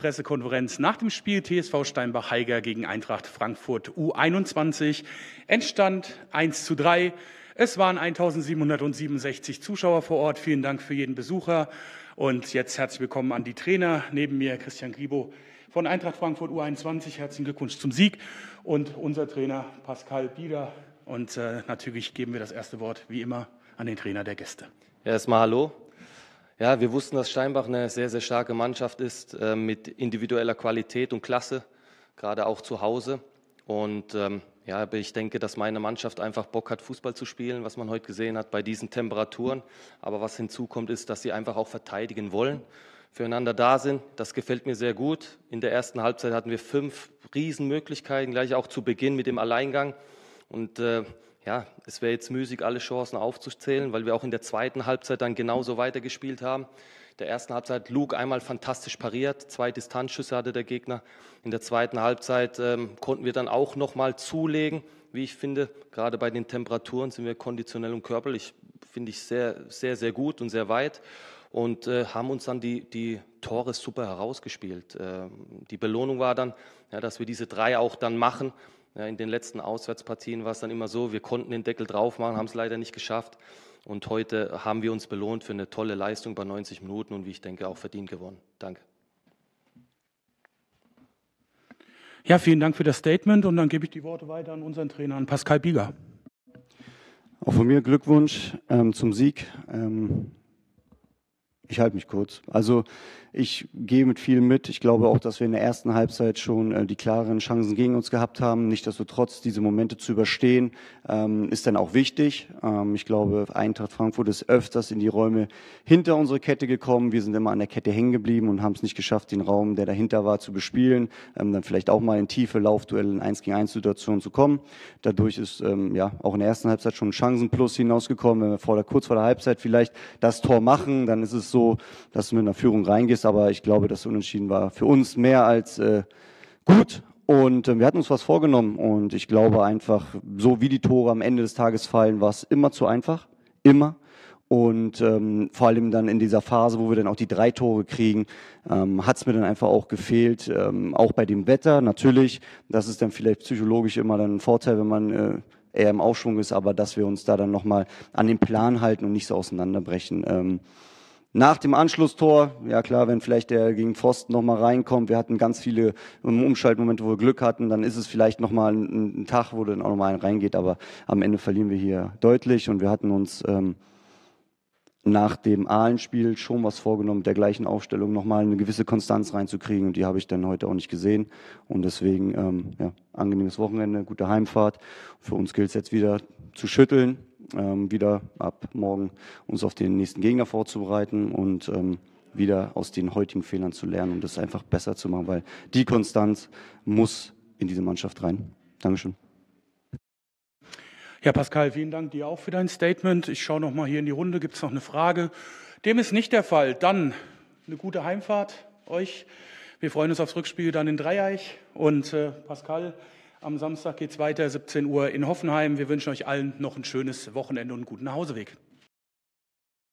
Pressekonferenz nach dem Spiel TSV Steinbach-Heiger gegen Eintracht Frankfurt U21. Endstand 1 zu 3. Es waren 1767 Zuschauer vor Ort. Vielen Dank für jeden Besucher. Und jetzt herzlich willkommen an die Trainer. Neben mir Christian Gribo von Eintracht Frankfurt U21. Herzlichen Glückwunsch zum Sieg. Und unser Trainer Pascal Bieder. Und äh, natürlich geben wir das erste Wort wie immer an den Trainer der Gäste. Erstmal hallo. Ja, wir wussten, dass Steinbach eine sehr, sehr starke Mannschaft ist äh, mit individueller Qualität und Klasse, gerade auch zu Hause. Und ähm, ja, ich denke, dass meine Mannschaft einfach Bock hat, Fußball zu spielen, was man heute gesehen hat bei diesen Temperaturen. Aber was hinzukommt, ist, dass sie einfach auch verteidigen wollen, füreinander da sind. Das gefällt mir sehr gut. In der ersten Halbzeit hatten wir fünf Riesenmöglichkeiten, gleich auch zu Beginn mit dem Alleingang. Und äh, ja, es wäre jetzt müßig, alle Chancen aufzuzählen, weil wir auch in der zweiten Halbzeit dann genauso weitergespielt haben. In der ersten Halbzeit hat Luke einmal fantastisch pariert, zwei Distanzschüsse hatte der Gegner. In der zweiten Halbzeit ähm, konnten wir dann auch nochmal zulegen. Wie ich finde, gerade bei den Temperaturen sind wir konditionell und körperlich, finde ich, sehr, sehr, sehr gut und sehr weit und äh, haben uns dann die, die Tore super herausgespielt. Äh, die Belohnung war dann, ja, dass wir diese drei auch dann machen ja, in den letzten Auswärtspartien war es dann immer so, wir konnten den Deckel drauf machen, haben es leider nicht geschafft. Und heute haben wir uns belohnt für eine tolle Leistung bei 90 Minuten und wie ich denke, auch verdient gewonnen. Danke. Ja, vielen Dank für das Statement und dann gebe ich die Worte weiter an unseren Trainer, an Pascal Bieger. Auch von mir Glückwunsch ähm, zum Sieg. Ähm, ich halte mich kurz. Also ich gehe mit viel mit. Ich glaube auch, dass wir in der ersten Halbzeit schon äh, die klaren Chancen gegen uns gehabt haben. Nichtsdestotrotz, diese Momente zu überstehen, ähm, ist dann auch wichtig. Ähm, ich glaube, Eintracht Frankfurt ist öfters in die Räume hinter unsere Kette gekommen. Wir sind immer an der Kette hängen geblieben und haben es nicht geschafft, den Raum, der dahinter war, zu bespielen. Ähm, dann vielleicht auch mal in tiefe Laufduelle, in 1 gegen 1 Situationen zu kommen. Dadurch ist ähm, ja auch in der ersten Halbzeit schon ein Chancenplus hinausgekommen. Wenn wir vor der, kurz vor der Halbzeit vielleicht das Tor machen, dann ist es so, so, dass du mit einer Führung reingehst. Aber ich glaube, das Unentschieden war für uns mehr als äh, gut. Und äh, wir hatten uns was vorgenommen. Und ich glaube einfach, so wie die Tore am Ende des Tages fallen, war es immer zu einfach. Immer. Und ähm, vor allem dann in dieser Phase, wo wir dann auch die drei Tore kriegen, ähm, hat es mir dann einfach auch gefehlt. Ähm, auch bei dem Wetter natürlich. Das ist dann vielleicht psychologisch immer dann ein Vorteil, wenn man äh, eher im Aufschwung ist, aber dass wir uns da dann nochmal an den Plan halten und nicht so auseinanderbrechen. Ähm, nach dem Anschlusstor, ja klar, wenn vielleicht der gegen Pfosten nochmal reinkommt, wir hatten ganz viele ähm, Umschaltmomente, wo wir Glück hatten, dann ist es vielleicht nochmal ein, ein Tag, wo dann auch nochmal ein reingeht, aber am Ende verlieren wir hier deutlich und wir hatten uns ähm, nach dem Aalenspiel schon was vorgenommen, mit der gleichen Aufstellung nochmal eine gewisse Konstanz reinzukriegen und die habe ich dann heute auch nicht gesehen und deswegen ähm, ja, angenehmes Wochenende, gute Heimfahrt. Für uns gilt es jetzt wieder zu schütteln ähm, wieder ab morgen uns auf den nächsten Gegner vorzubereiten und ähm, wieder aus den heutigen Fehlern zu lernen und das einfach besser zu machen, weil die Konstanz muss in diese Mannschaft rein. Dankeschön. Ja, Pascal, vielen Dank dir auch für dein Statement. Ich schaue noch mal hier in die Runde. Gibt es noch eine Frage? Dem ist nicht der Fall. Dann eine gute Heimfahrt euch. Wir freuen uns aufs Rückspiel dann in Dreieich. Und äh, Pascal, am Samstag geht es weiter, 17 Uhr in Hoffenheim. Wir wünschen euch allen noch ein schönes Wochenende und einen guten Nachhauseweg.